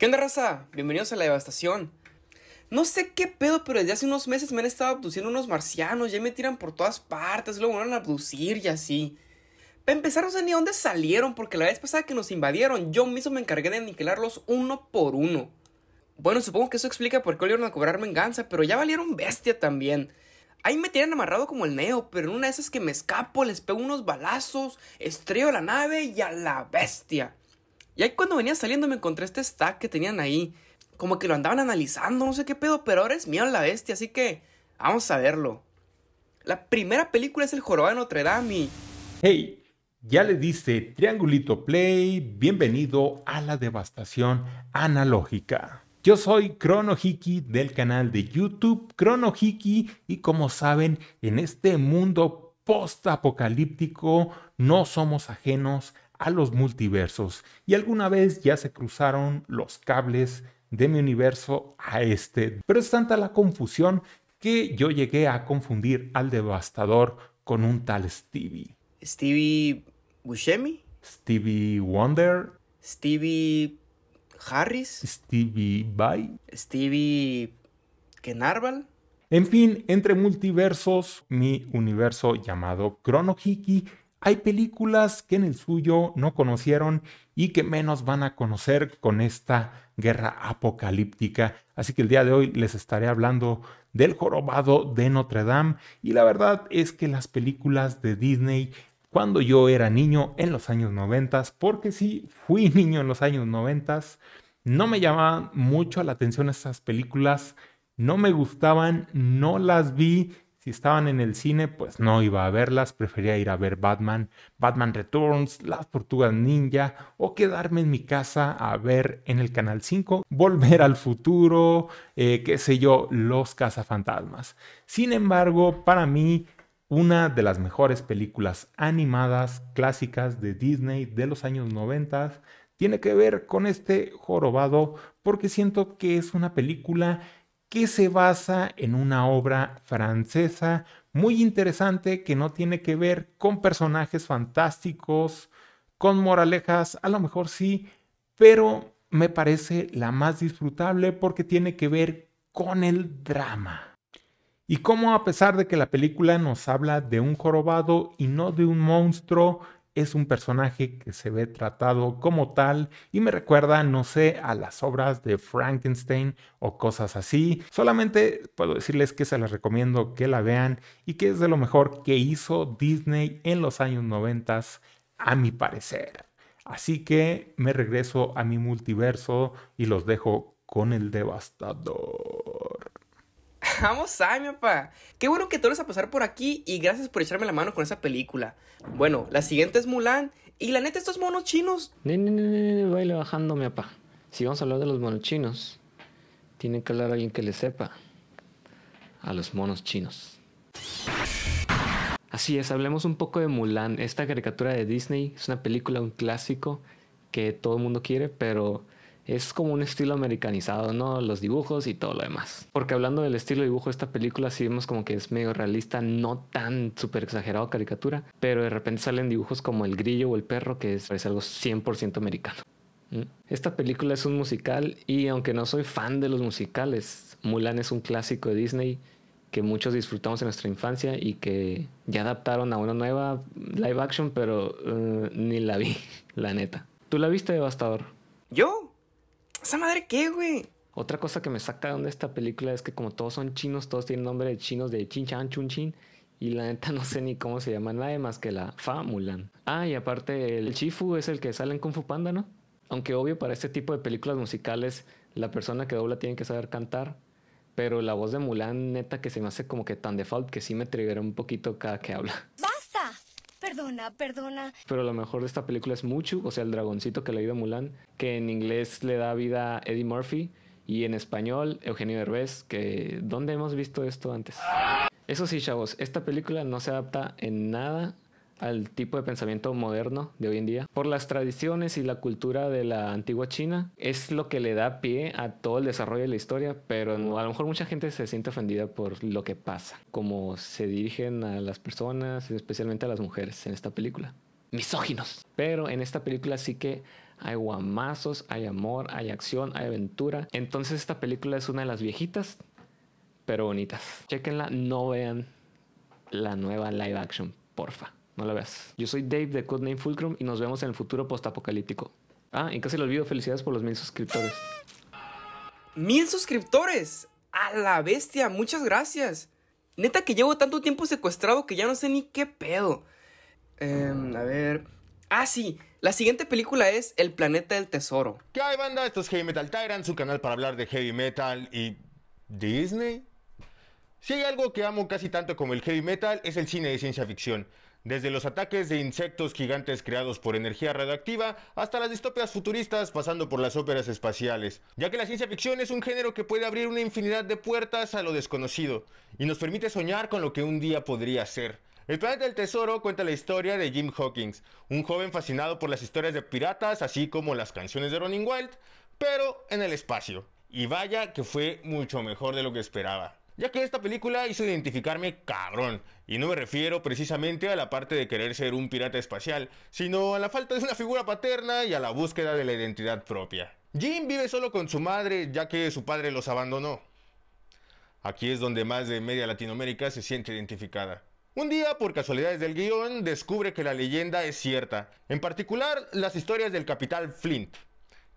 ¿Qué onda, raza? Bienvenidos a la devastación. No sé qué pedo, pero desde hace unos meses me han estado abduciendo unos marcianos. Ya me tiran por todas partes, luego van a abducir y así. Para empezar, no sé ni dónde salieron, porque la vez pasada que nos invadieron, yo mismo me encargué de aniquilarlos uno por uno. Bueno, supongo que eso explica por qué volvieron a cobrar venganza, pero ya valieron bestia también. Ahí me tienen amarrado como el neo, pero en una de esas que me escapo, les pego unos balazos, estreo la nave y a la bestia. Y ahí cuando venía saliendo me encontré este stack que tenían ahí. Como que lo andaban analizando, no sé qué pedo, pero ahora es mío la bestia, así que vamos a verlo. La primera película es El joroba de Notre Dame Hey, ya le dice triangulito play, bienvenido a la devastación analógica. Yo soy Hiki del canal de YouTube Hiki, y como saben, en este mundo post-apocalíptico no somos ajenos a los multiversos y alguna vez ya se cruzaron los cables de mi universo a este. Pero es tanta la confusión que yo llegué a confundir al devastador con un tal Stevie. Stevie Buscemi. Stevie Wonder. Stevie Harris. Stevie bai Stevie Kenarval. En fin, entre multiversos, mi universo llamado cronohiki hay películas que en el suyo no conocieron y que menos van a conocer con esta guerra apocalíptica. Así que el día de hoy les estaré hablando del jorobado de Notre Dame y la verdad es que las películas de Disney cuando yo era niño en los años 90, porque sí, fui niño en los años 90, no me llamaban mucho la atención esas películas, no me gustaban, no las vi estaban en el cine, pues no iba a verlas, prefería ir a ver Batman, Batman Returns, Las Tortugas Ninja o quedarme en mi casa a ver en el Canal 5, Volver al Futuro, eh, qué sé yo, Los Cazafantasmas. Sin embargo, para mí, una de las mejores películas animadas clásicas de Disney de los años 90 tiene que ver con este jorobado porque siento que es una película que se basa en una obra francesa muy interesante que no tiene que ver con personajes fantásticos, con moralejas, a lo mejor sí, pero me parece la más disfrutable porque tiene que ver con el drama. Y cómo a pesar de que la película nos habla de un jorobado y no de un monstruo, es un personaje que se ve tratado como tal y me recuerda, no sé, a las obras de Frankenstein o cosas así. Solamente puedo decirles que se les recomiendo que la vean y que es de lo mejor que hizo Disney en los años 90, a mi parecer. Así que me regreso a mi multiverso y los dejo con el devastador. Vamos, ay, mi papá. Qué bueno que te a pasar por aquí y gracias por echarme la mano con esa película. Bueno, la siguiente es Mulan y la neta, estos monos chinos. no, no ne, baile bajando, mi papá. Si vamos a hablar de los monos chinos, tiene que hablar alguien que le sepa. A los monos chinos. Así es, hablemos un poco de Mulan. Esta caricatura de Disney es una película, un clásico que todo el mundo quiere, pero es como un estilo americanizado, ¿no? Los dibujos y todo lo demás. Porque hablando del estilo de dibujo de esta película, sí vemos como que es medio realista, no tan súper exagerado caricatura, pero de repente salen dibujos como el grillo o el perro, que es, algo 100% americano. ¿Mm? Esta película es un musical y aunque no soy fan de los musicales, Mulan es un clásico de Disney que muchos disfrutamos en nuestra infancia y que ya adaptaron a una nueva live action, pero eh, ni la vi, la neta. ¿Tú la viste devastador? ¿Yo? ¿Esa madre qué, güey? Otra cosa que me saca de esta película es que como todos son chinos, todos tienen nombre de chinos de Chin Chan Chun Chin. Y la neta no sé ni cómo se llama nada más que la Fa Mulan. Ah, y aparte el Chifu es el que sale en Kung Fu Panda, ¿no? Aunque obvio para este tipo de películas musicales la persona que dobla tiene que saber cantar. Pero la voz de Mulan neta que se me hace como que tan default que sí me atreveré un poquito cada que habla perdona, perdona. Pero lo mejor de esta película es Muchu, o sea, el dragoncito que le dio Mulan, que en inglés le da vida a Eddie Murphy y en español Eugenio Derbez, que ¿dónde hemos visto esto antes? Eso sí, chavos, esta película no se adapta en nada al tipo de pensamiento moderno de hoy en día, por las tradiciones y la cultura de la antigua China, es lo que le da pie a todo el desarrollo de la historia, pero a lo mejor mucha gente se siente ofendida por lo que pasa, como se dirigen a las personas, especialmente a las mujeres en esta película. Misóginos. Pero en esta película sí que hay guamazos, hay amor, hay acción, hay aventura. Entonces esta película es una de las viejitas, pero bonitas. Chequenla, no vean la nueva live action, porfa. No la veas. Yo soy Dave de Codename Fulcrum y nos vemos en el futuro postapocalíptico. Ah, y casi lo olvido, felicidades por los mil suscriptores. ¡Mil suscriptores! ¡A la bestia! ¡Muchas gracias! Neta que llevo tanto tiempo secuestrado que ya no sé ni qué pedo. Em, a ver. Ah, sí. La siguiente película es El Planeta del Tesoro. ¿Qué hay, banda? Esto es Heavy Metal Tyrant, su canal para hablar de heavy metal y. Disney. Si hay algo que amo casi tanto como el heavy metal, es el cine de ciencia ficción. Desde los ataques de insectos gigantes creados por energía radioactiva hasta las distopias futuristas pasando por las óperas espaciales, ya que la ciencia ficción es un género que puede abrir una infinidad de puertas a lo desconocido y nos permite soñar con lo que un día podría ser. El planeta del tesoro cuenta la historia de Jim Hawkins, un joven fascinado por las historias de piratas así como las canciones de Ronin Wild, pero en el espacio. Y vaya que fue mucho mejor de lo que esperaba ya que esta película hizo identificarme cabrón, y no me refiero precisamente a la parte de querer ser un pirata espacial, sino a la falta de una figura paterna y a la búsqueda de la identidad propia. Jim vive solo con su madre ya que su padre los abandonó. Aquí es donde más de media Latinoamérica se siente identificada. Un día, por casualidades del guión, descubre que la leyenda es cierta, en particular las historias del capital Flint.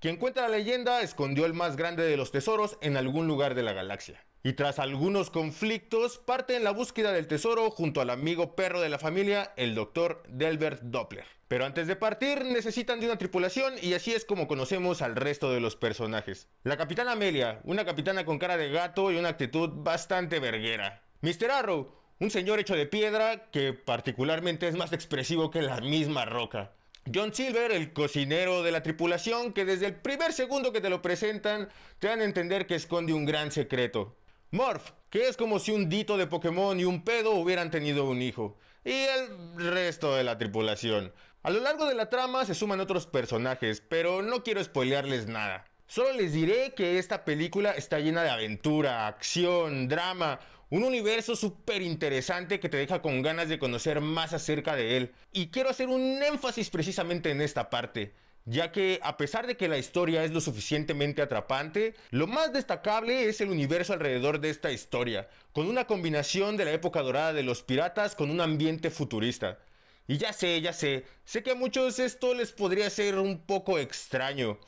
Quien cuenta la leyenda escondió el más grande de los tesoros en algún lugar de la galaxia y tras algunos conflictos parte en la búsqueda del tesoro junto al amigo perro de la familia, el doctor Delbert Doppler. Pero antes de partir necesitan de una tripulación y así es como conocemos al resto de los personajes. La capitana Amelia, una capitana con cara de gato y una actitud bastante verguera. Mr. Arrow, un señor hecho de piedra que particularmente es más expresivo que la misma roca. John Silver, el cocinero de la tripulación, que desde el primer segundo que te lo presentan te dan a entender que esconde un gran secreto. Morph, que es como si un dito de Pokémon y un pedo hubieran tenido un hijo, y el resto de la tripulación. A lo largo de la trama se suman otros personajes, pero no quiero spoilearles nada. Solo les diré que esta película está llena de aventura, acción, drama, un universo súper interesante que te deja con ganas de conocer más acerca de él. Y quiero hacer un énfasis precisamente en esta parte ya que a pesar de que la historia es lo suficientemente atrapante, lo más destacable es el universo alrededor de esta historia, con una combinación de la época dorada de los piratas con un ambiente futurista. Y ya sé, ya sé, sé que a muchos esto les podría ser un poco extraño,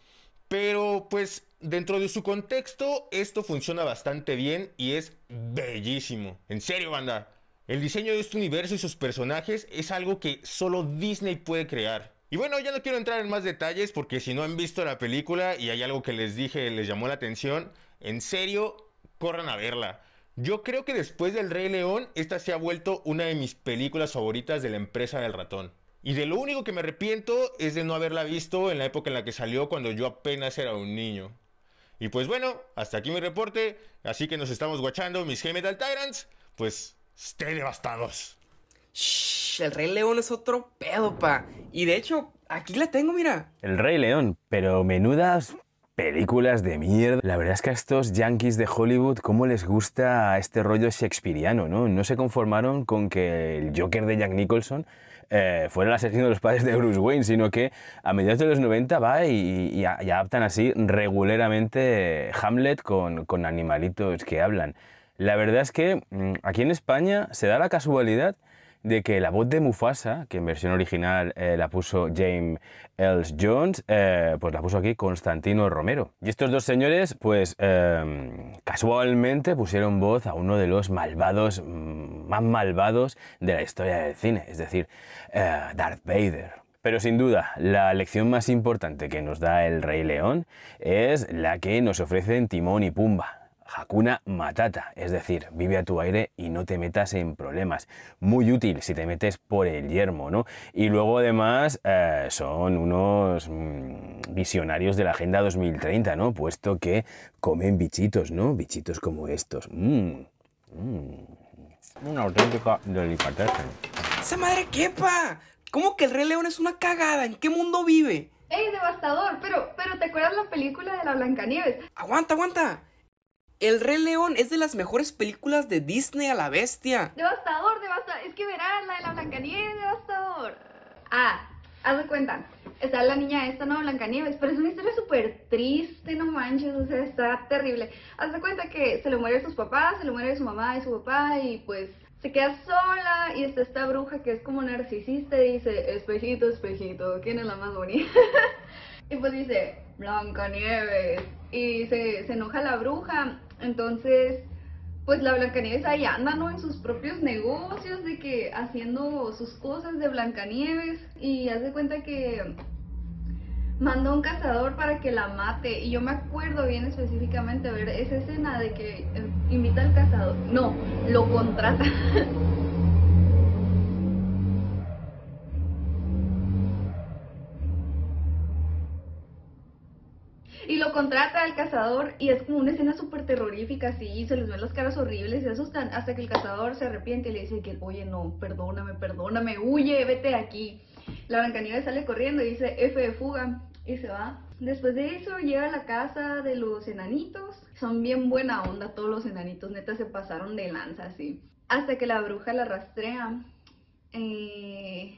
pero pues dentro de su contexto esto funciona bastante bien y es bellísimo. En serio, banda, el diseño de este universo y sus personajes es algo que solo Disney puede crear. Y bueno, ya no quiero entrar en más detalles porque si no han visto la película y hay algo que les dije, les llamó la atención, en serio, corran a verla. Yo creo que después del Rey León, esta se ha vuelto una de mis películas favoritas de la empresa del ratón. Y de lo único que me arrepiento es de no haberla visto en la época en la que salió cuando yo apenas era un niño. Y pues bueno, hasta aquí mi reporte, así que nos estamos guachando, mis G-Metal Tyrants, pues, esté devastados. Shh, el Rey León es otro pedo, pa. Y de hecho, aquí la tengo, mira. El Rey León, pero menudas películas de mierda. La verdad es que a estos yankees de Hollywood, ¿cómo les gusta este rollo shakespeariano, no? No se conformaron con que el Joker de Jack Nicholson eh, fuera el asesino de los padres de Bruce Wayne, sino que a mediados de los 90 va y, adaptan así regularmente Hamlet con animalitos que hablan. La verdad es que mm, aquí en España se da la casualidad de que la voz de Mufasa, que en versión original eh, la puso James Earl Jones, eh, pues la puso aquí Constantino Romero. Y estos dos señores, pues em, casualmente pusieron voz a uno de los malvados, mm, más malvados de la historia del cine, es decir, eh, Darth Vader. Pero sin duda, la lección más importante que nos da el Rey León es la que nos ofrecen Timón y Pumba, Hakuna Matata, es decir, vive a tu aire y no te metas en problemas. Muy útil si te metes por el yermo, ¿no? Y luego además eh, son unos mm, visionarios de la Agenda 2030, ¿no? Puesto que comen bichitos, ¿no? Bichitos como estos. Mmm. Mm. Una auténtica ¡Esa madre quepa! ¿Cómo que el Rey León es una cagada? ¿En qué mundo vive? ¡Ey, devastador! Pero, pero, ¿te acuerdas la película de la Blancanieves? ¡Aguanta, aguanta! El Rey León es de las mejores películas de Disney a la bestia. Devastador, devastador. Es que verás, la de la Blancanieves, devastador. Ah, haz de cuenta. Está la niña esta, ¿no? Blancanieves. Pero es una historia súper triste, no manches. O sea, está terrible. Haz de cuenta que se le muere a sus papás, se le muere a su mamá y su papá. Y pues se queda sola y está esta bruja que es como narcisista y dice, espejito, espejito, ¿quién es la más bonita? y pues dice, Blancanieves. Y se, se enoja la bruja entonces, pues la Blancanieves ahí anda, ¿no? En sus propios negocios, de que haciendo sus cosas de Blancanieves y hace cuenta que mandó un cazador para que la mate. Y yo me acuerdo bien específicamente ver esa escena de que eh, invita al cazador. No, lo contrata. Y lo contrata al cazador y es como una escena súper terrorífica, así, y se les ven las caras horribles se asustan hasta que el cazador se arrepiente y le dice que, oye, no, perdóname, perdóname, huye, vete aquí. La Blancanieves sale corriendo y dice F de fuga y se va. Después de eso llega a la casa de los enanitos. Son bien buena onda todos los enanitos, neta se pasaron de lanza así. Hasta que la bruja la rastrea, eh,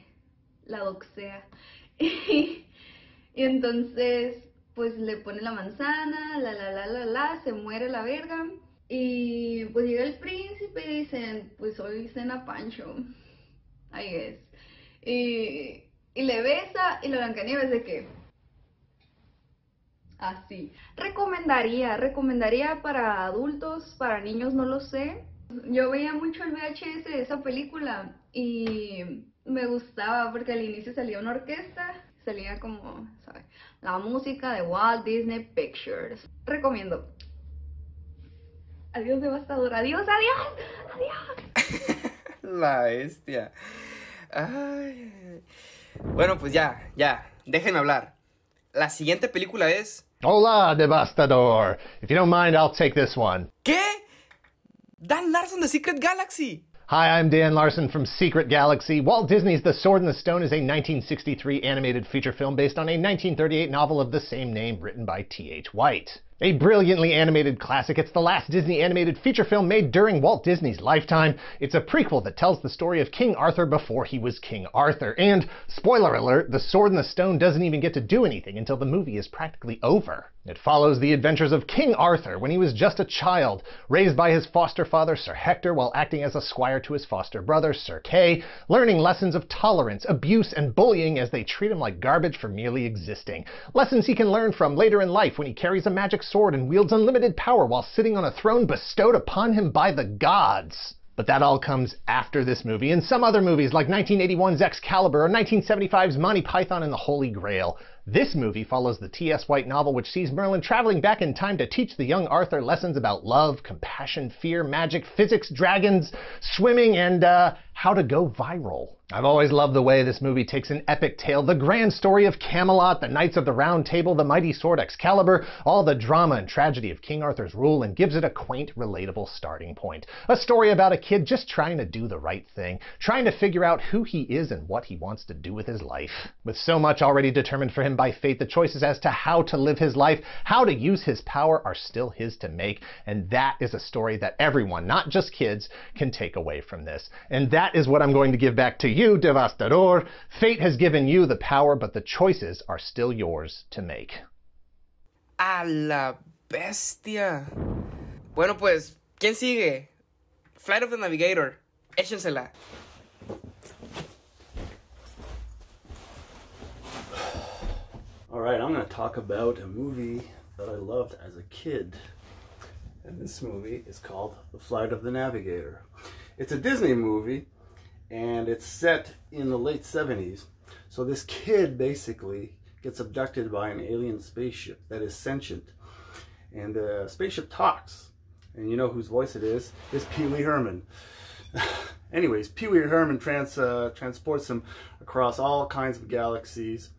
la doxea. y entonces pues le pone la manzana, la la la la la, se muere la verga. Y pues llega el príncipe y dicen, pues hoy cena Pancho. Ahí es. Y, y le besa y la Blancanieves de qué? Así. Recomendaría, recomendaría para adultos, para niños no lo sé. Yo veía mucho el VHS de esa película y me gustaba porque al inicio salía una orquesta como, La música de Walt Disney Pictures. Recomiendo. Adiós, devastador. Adiós, adiós, adiós. La bestia. Ay. Bueno, pues ya, ya. Déjenme hablar. La siguiente película es. Hola, Devastador. If you don't mind, I'll take this one. ¿Qué? Dan Larson de Secret Galaxy. Hi, I'm Dan Larson from Secret Galaxy. Walt Disney's The Sword and the Stone is a 1963 animated feature film based on a 1938 novel of the same name written by T.H. White. A brilliantly animated classic, it's the last Disney animated feature film made during Walt Disney's lifetime. It's a prequel that tells the story of King Arthur before he was King Arthur. And, spoiler alert, The Sword in the Stone doesn't even get to do anything until the movie is practically over. It follows the adventures of King Arthur when he was just a child, raised by his foster father, Sir Hector, while acting as a squire to his foster brother, Sir Kay, learning lessons of tolerance, abuse, and bullying as they treat him like garbage for merely existing. Lessons he can learn from later in life when he carries a magic sword and wields unlimited power while sitting on a throne bestowed upon him by the gods. But that all comes after this movie and some other movies like 1981's Excalibur or 1975's Monty Python and the Holy Grail. This movie follows the T.S. White novel, which sees Merlin traveling back in time to teach the young Arthur lessons about love, compassion, fear, magic, physics, dragons, swimming, and uh, how to go viral. I've always loved the way this movie takes an epic tale, the grand story of Camelot, the Knights of the Round Table, the mighty sword Excalibur, all the drama and tragedy of King Arthur's rule, and gives it a quaint, relatable starting point. A story about a kid just trying to do the right thing, trying to figure out who he is and what he wants to do with his life. With so much already determined for him by fate, the choices as to how to live his life, how to use his power, are still his to make, and that is a story that everyone, not just kids, can take away from this. And that is what I'm going to give back to you you, Devastador. Fate has given you the power, but the choices are still yours to make. A la bestia. Bueno, pues, ¿quién sigue? Flight of the Navigator. Échensela. All right, I'm going to talk about a movie that I loved as a kid. And this movie is called The Flight of the Navigator. It's a Disney movie, and it's set in the late 70s. So this kid basically gets abducted by an alien spaceship that is sentient. And the spaceship talks. And you know whose voice it is? It's Pee Wee Herman. Anyways, Pee Wee Herman trans, uh, transports him across all kinds of galaxies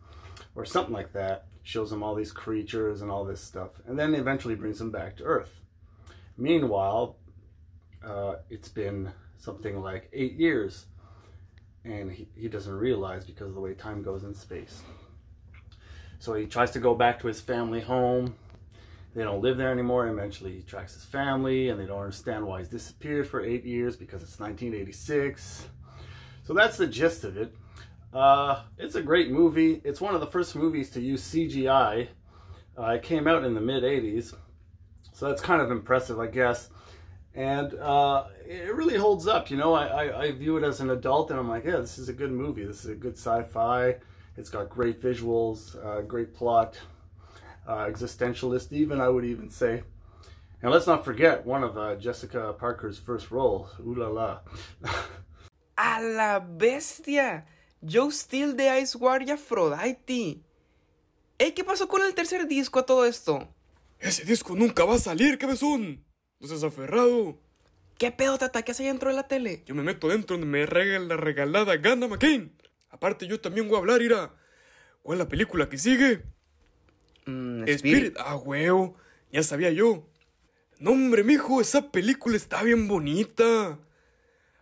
or something like that. Shows him all these creatures and all this stuff. And then eventually brings him back to Earth. Meanwhile, uh, it's been something like eight years and he, he doesn't realize because of the way time goes in space. So he tries to go back to his family home. They don't live there anymore. Eventually he tracks his family and they don't understand why he's disappeared for eight years because it's 1986. So that's the gist of it. Uh, it's a great movie. It's one of the first movies to use CGI. Uh, it came out in the mid 80s. So that's kind of impressive, I guess and uh, it really holds up. You know, I, I, I, view it as an adult, and I'm like, yeah, this is a good movie. This is a good sci-fi. It's got great visuals, uh, great plot, uh, existentialist. Even I would even say. And let's not forget one of uh, Jessica Parker's first roles. Ooh la la. A la bestia. yo still de Ice Guardia Aphrodite. Hey, ¿qué pasó con el tercer disco a todo esto? Ese disco nunca va a salir, cabezón. No pues estás aferrado. ¿Qué pedo te ataques ahí dentro de la tele? Yo me meto dentro donde me rega la regalada Ganda McCain. Aparte, yo también voy a hablar, ira. ¿Cuál es la película que sigue? Mm, Spirit. Ah, huevo. Ya sabía yo. No, hombre, mijo, esa película está bien bonita.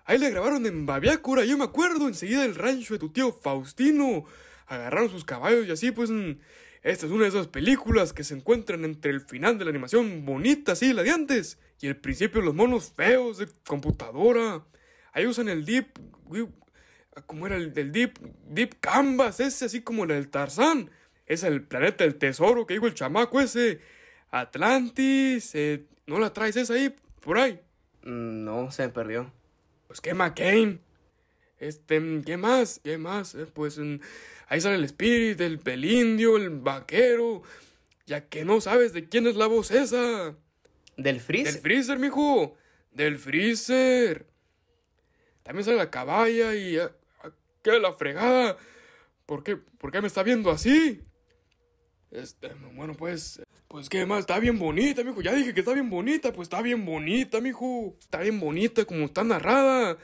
Ahí la grabaron en Babiácora, yo me acuerdo, enseguida del rancho de tu tío Faustino. Agarraron sus caballos y así, pues. Mm, esta es una de esas películas que se encuentran entre el final de la animación bonita, así, la de antes, y el principio los monos feos de computadora. Ahí usan el Deep. ¿Cómo era el del Deep? Deep Canvas, ese así como el del Tarzán. Es el planeta del tesoro que dijo el chamaco ese. Atlantis. Eh, ¿No la traes esa ahí? Por ahí. Mm, no, se perdió. Pues qué McCain. Este, ¿qué más? ¿Qué más? Eh, pues mm, ahí sale el Spirit, el, Belindio, el vaquero. Ya que no sabes de quién es la voz esa. ¿Del freezer? ¡Del freezer, mijo! ¡Del freezer! También sale la caballa y... Eh, ah, la fregada! ¿Por qué, me está viendo así? Este, bueno, pues... Pues qué más, está bien bonita, mijo. Ya dije que está bien bonita, pues está bien bonita, mijo. Está bien bonita como está narrada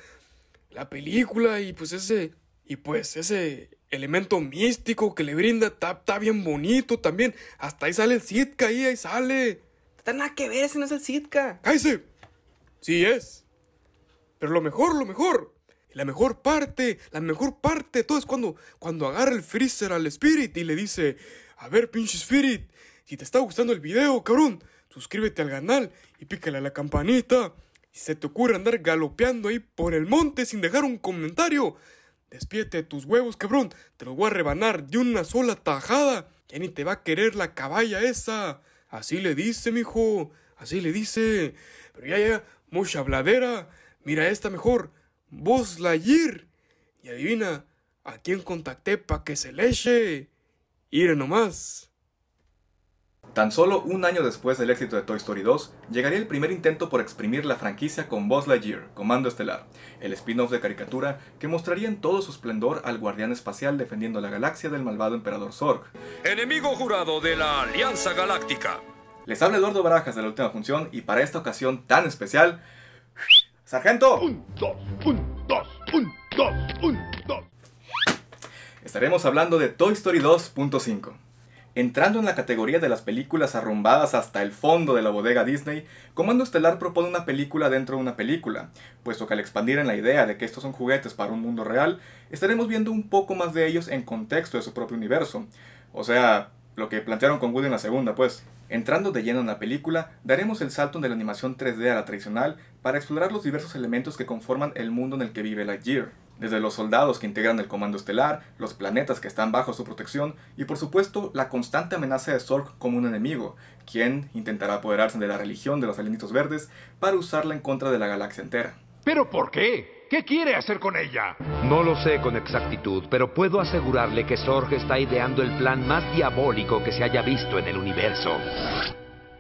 la película y pues ese... Y pues ese elemento místico que le brinda está, bien bonito también. Hasta ahí sale el Sitka, ahí, ahí sale. Está nada que ver, ese no es el Sitka. ¡Cállese! Sí es. Pero lo mejor, lo mejor. La mejor parte, la mejor parte todo es cuando, cuando agarra el freezer al Spirit y le dice: A ver, pinche Spirit, si te está gustando el video, cabrón, suscríbete al canal y pícale a la campanita. Si se te ocurre andar galopeando ahí por el monte sin dejar un comentario, despídete de tus huevos, cabrón. Te los voy a rebanar de una sola tajada. Ya ni te va a querer la caballa esa. Así le dice, mijo. Así le dice. Pero ya, ya, mucha bladera. Mira esta mejor. Vos la ir. Y adivina, ¿a quién contacté para que se leche? Iren nomás. Tan solo un año después del éxito de Toy Story 2, llegaría el primer intento por exprimir la franquicia con Buzz Lightyear, Comando Estelar, el spin-off de caricatura que mostraría en todo su esplendor al guardián espacial defendiendo la galaxia del malvado emperador Zorg. Enemigo jurado de la Alianza Galáctica. Les habla Eduardo Barajas de la última función y para esta ocasión tan especial... ¡Sargento! Un, dos, un, dos, un, dos, un, dos. Estaremos hablando de Toy Story 2.5. Entrando en la categoría de las películas arrumbadas hasta el fondo de la bodega Disney, Comando Estelar propone una película dentro de una película, puesto que al expandir en la idea de que estos son juguetes para un mundo real, estaremos viendo un poco más de ellos en contexto de su propio universo. O sea, lo que plantearon con Woody en la segunda, pues. Entrando de lleno en la película, daremos el salto de la animación 3D a la tradicional para explorar los diversos elementos que conforman el mundo en el que vive Lightyear desde los soldados que integran el Comando Estelar, los planetas que están bajo su protección y por supuesto la constante amenaza de Sorg como un enemigo, quien intentará apoderarse de la religión de los alienitos verdes para usarla en contra de la galaxia entera. ¿Pero por qué? ¿Qué quiere hacer con ella? No lo sé con exactitud, pero puedo asegurarle que Zorg está ideando el plan más diabólico que se haya visto en el universo.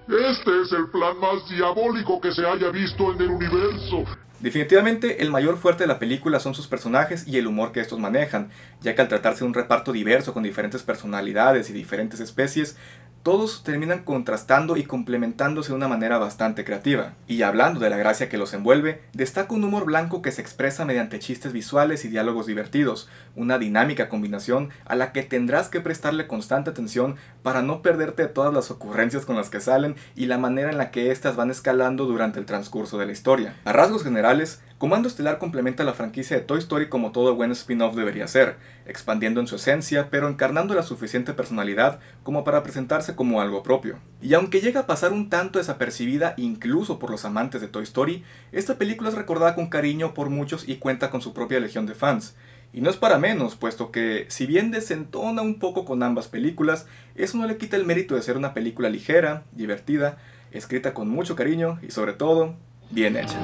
Este es el plan más diabólico que se haya visto en el universo. Definitivamente el mayor fuerte de la película son sus personajes y el humor que estos manejan, ya que al tratarse de un reparto diverso con diferentes personalidades y diferentes especies, todos terminan contrastando y complementándose de una manera bastante creativa. Y hablando de la gracia que los envuelve, destaca un humor blanco que se expresa mediante chistes visuales y diálogos divertidos, una dinámica combinación a la que tendrás que prestarle constante atención para no perderte todas las ocurrencias con las que salen y la manera en la que éstas van escalando durante el transcurso de la historia. A rasgos generales, Comando Estelar complementa la franquicia de Toy Story como todo buen spin-off debería ser, expandiendo en su esencia, pero encarnando la suficiente personalidad como para presentarse como algo propio. Y aunque llega a pasar un tanto desapercibida incluso por los amantes de Toy Story, esta película es recordada con cariño por muchos y cuenta con su propia legión de fans. Y no es para menos, puesto que, si bien desentona un poco con ambas películas, eso no le quita el mérito de ser una película ligera, divertida, escrita con mucho cariño y sobre todo, bien hecha.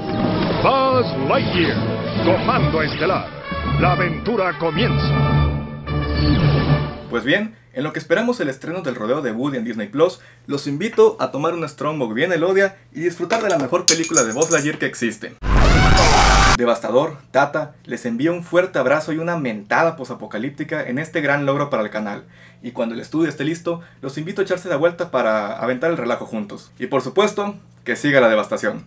Buzz Lightyear, Comando Estelar. La aventura comienza. Pues bien, en lo que esperamos el estreno del rodeo de Woody en Disney Plus, los invito a tomar un Strongbow bien elodia y disfrutar de la mejor película de Buzz Lightyear que existe. Devastador, Tata, les envía un fuerte abrazo y una mentada posapocalíptica en este gran logro para el canal. Y cuando el estudio esté listo, los invito a echarse la vuelta para aventar el relajo juntos. Y por supuesto, que siga la devastación.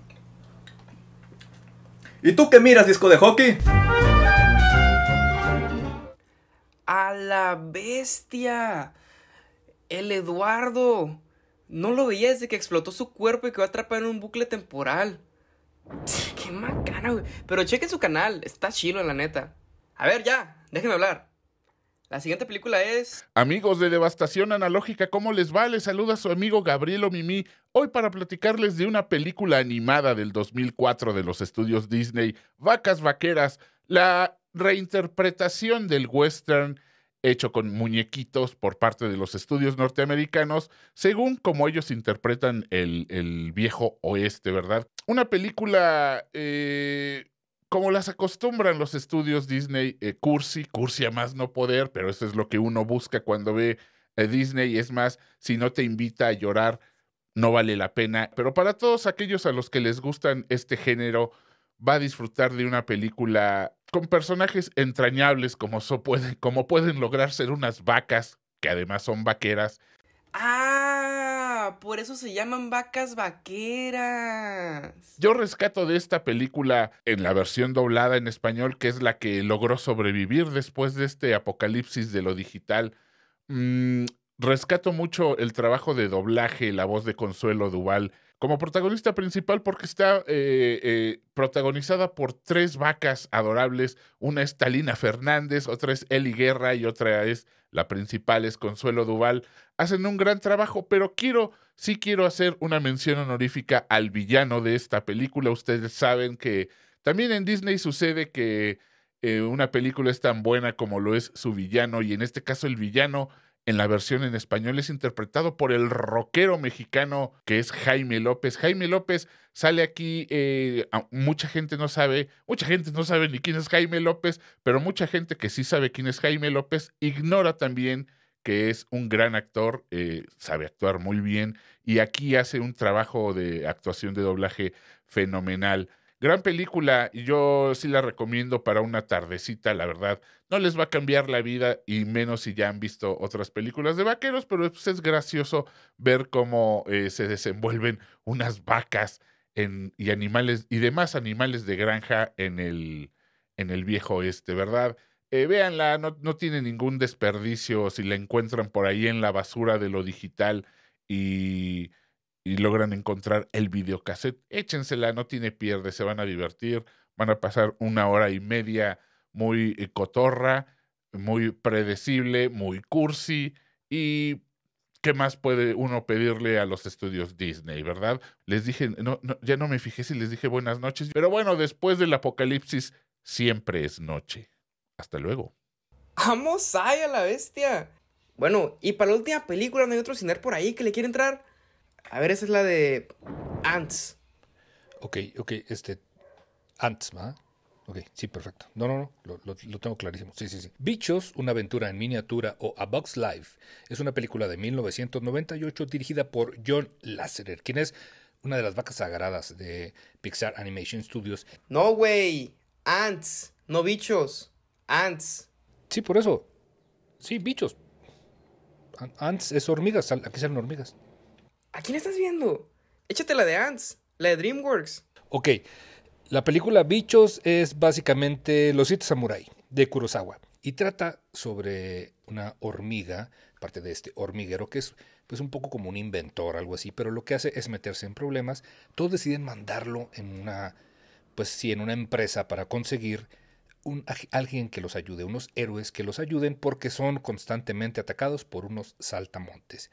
¿Y tú qué miras, disco de hockey? ¡A la bestia! El Eduardo. No lo veía desde que explotó su cuerpo y quedó atrapado en un bucle temporal. ¡Qué macana, güey! Pero chequen su canal, está chilo, la neta. A ver, ya, déjenme hablar. La siguiente película es. Amigos de Devastación Analógica, ¿cómo les va? Les saluda su amigo Gabriel Mimi. Hoy para platicarles de una película animada del 2004 de los estudios Disney, Vacas Vaqueras, la reinterpretación del western hecho con muñequitos por parte de los estudios norteamericanos, según como ellos interpretan el, viejo oeste, ¿verdad? Una película eh, como las acostumbran los estudios Disney, eh, cursi, cursi a más no poder, pero eso es lo que uno busca cuando ve eh, Disney. Es más, si no te invita a llorar, no vale la pena. Pero para todos aquellos a los que les gustan este género, va a disfrutar de una película con personajes entrañables como, so pueden, como pueden lograr ser unas vacas, que además son vaqueras. ¡Ah! por eso se llaman vacas vaqueras. Yo rescato de esta película en la versión doblada en español, que es la que logró sobrevivir después de este apocalipsis de lo digital. Mm, rescato mucho el trabajo de doblaje, la voz de Consuelo Duval como protagonista principal porque está eh, eh, protagonizada por tres vacas adorables. Una es Talina Fernández, otra es Eli Guerra y otra es la principal, es Consuelo Duval. Hacen un gran trabajo, pero quiero, sí quiero hacer una mención honorífica al villano de esta película. Ustedes saben que también en Disney sucede que eh, una película es tan buena como lo es su villano y en este caso el villano en la versión en español es interpretado por el rockero mexicano que es Jaime López. Jaime López sale aquí, eh, mucha gente no sabe, mucha gente no sabe ni quién es Jaime López, pero mucha gente que sí sabe quién es Jaime López ignora también que es un gran actor, eh, sabe actuar muy bien y aquí hace un trabajo de actuación de doblaje fenomenal. Gran película, yo sí la recomiendo para una tardecita, la verdad. No les va a cambiar la vida y menos si ya han visto otras películas de vaqueros, pero pues, es gracioso ver cómo eh, se desenvuelven unas vacas y animales y demás animales de granja en el, en el viejo este, ¿verdad? Eh, véanla, no tiene ningún desperdicio si la encuentran por ahí en la basura de lo digital y y logran encontrar el videocassette, échensela, no tiene pierde, se van a divertir, van a pasar una hora y media muy eh, cotorra, muy predecible, muy cursi y ¿qué más puede uno pedirle a los estudios Disney, verdad? Les dije, no, ya no me fijé si les dije buenas noches, pero bueno, después del apocalipsis siempre es noche. Hasta luego. ¡Vamos, ay, a la bestia! Bueno, y para la última película, ¿no hay otro cine por ahí que le quiere entrar? A ver, esa es la de Ants. Ok, ok, este. Ants, ¿verdad? Ok, sí, perfecto. No, no, no, lo, tengo clarísimo. Sí, sí, sí. Bichos, una aventura en miniatura o A Box Life es una película de 1998 dirigida por John Lasseter, quien es una de las vacas sagradas de Pixar Animation Studios. No, güey. Ants, no bichos. Ants. Sí, por eso. Sí, bichos. Ants es hormigas, aquí salen hormigas. ¿A quién estás viendo? Échate la de Ants, la de DreamWorks. Ok, la película Bichos es básicamente Los siete Samurai de Kurosawa y trata sobre una hormiga, parte de este hormiguero que es pues un poco como un inventor, algo así, pero lo que hace es meterse en problemas. Todos deciden mandarlo en una, pues sí, en una empresa para conseguir un, alguien que los ayude, unos héroes que los ayuden porque son constantemente atacados por unos saltamontes.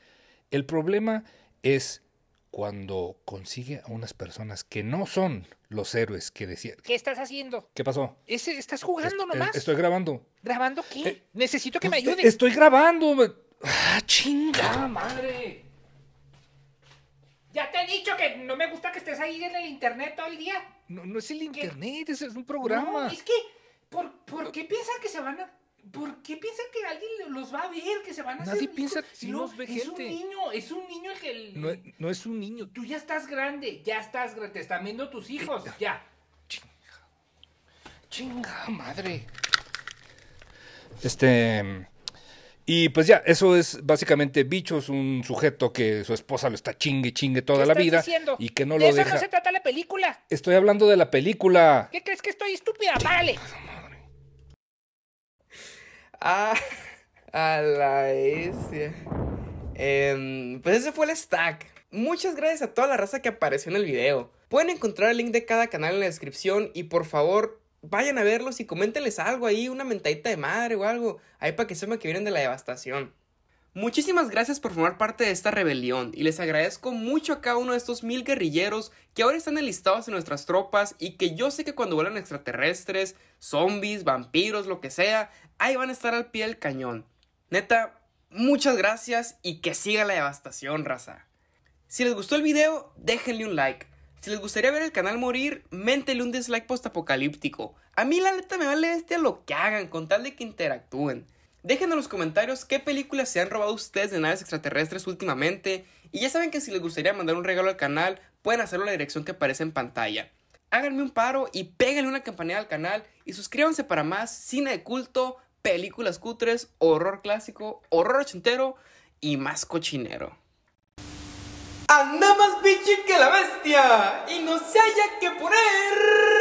El problema es cuando consigue a unas personas que no son los héroes que decía. ¿Qué estás haciendo? ¿Qué pasó? Ese, estás jugando eh, nomás. Estoy grabando. ¿Grabando qué? Eh, Necesito que me eh, ayudes. Estoy grabando. ¡Ah, chinga! Ah, madre! Ya te he dicho que no me gusta que estés ahí en el internet todo el día. No, no es el internet, es, un programa. No, es que, ¿por, ¿por qué piensan que se van a ¿Por qué piensan que alguien los va a ver, que se van a Nadie hacer. Nadie piensa no, es un niño, es un niño el que. No, es un niño. Tú ya estás grande, ya estás grande, te están viendo tus hijos, ya. Chinga. Chinga madre. Este. Y pues ya, eso es básicamente Bicho es un sujeto que su esposa lo está chingue, chingue toda la vida. Y que no de lo eso deja. no se trata la película. Estoy hablando de la película. ¿Qué crees que estoy estúpida? vale Ah, a la em, pues ese fue el stack. Muchas gracias a toda la raza que apareció en el video. Pueden encontrar el link de cada canal en la descripción y por favor vayan a verlos y coméntenles algo ahí, una mentadita de madre o algo, ahí para que sepan que vienen de la devastación. Muchísimas gracias por formar parte de esta rebelión y les agradezco mucho a cada uno de estos mil guerrilleros que ahora están enlistados en nuestras tropas y que yo sé que cuando vuelan extraterrestres, zombies, vampiros, lo que sea, ahí van a estar al pie del cañón. Neta, muchas gracias y que siga la devastación, raza. Si les gustó el video, déjenle un like. Si les gustaría ver el canal morir, méntenle un dislike postapocalíptico. A mí la neta me vale bestia lo que hagan con tal de que interactúen. Dejen en los comentarios qué películas se han robado ustedes de naves extraterrestres últimamente y ya saben que si les gustaría mandar un regalo al canal pueden hacerlo en la dirección que aparece en pantalla. Háganme un paro y peguenle una campanita al canal y suscríbanse para más cine de culto, películas cutres, horror clásico, horror ochentero y más cochinero. Anda más bichi que la bestia y no se haya que poner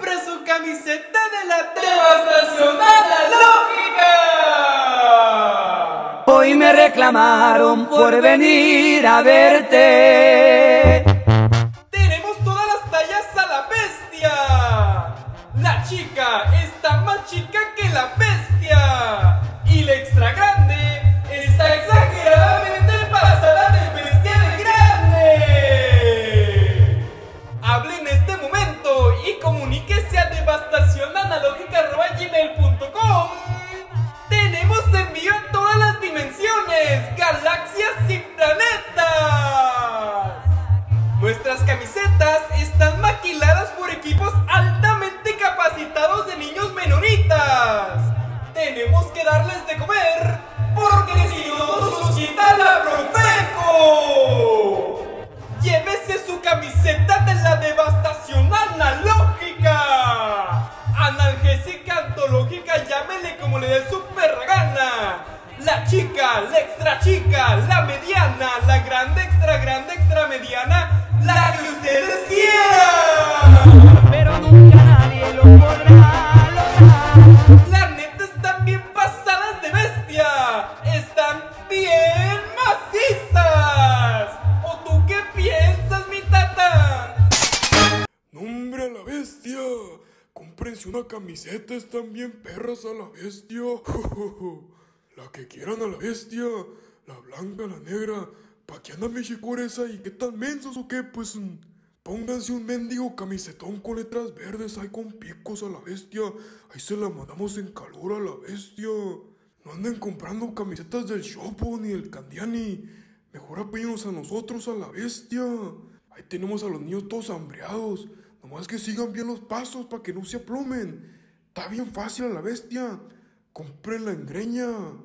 compra su camiseta de la la lógica. Hoy me reclamaron por venir a verte. Tenemos todas las tallas a la bestia. La chica está más chica que la bestia. Y la extra grande está exagerada. camisetas también perras a la bestia. la que quieran a la bestia, la blanca, la negra. ¿Pa' qué andan esa y qué tal mensos o qué? Pues mm, pónganse un mendigo camisetón con letras verdes, ahí con picos a la bestia. Ahí se la mandamos en calor a la bestia. No anden comprando camisetas del Shopo ni del Candiani. Mejor apellidos a nosotros, a la bestia. Ahí tenemos a los niños todos hambreados. Nomás que sigan bien los pasos para que no se aplomen. Está bien fácil a la bestia. Compren la engreña.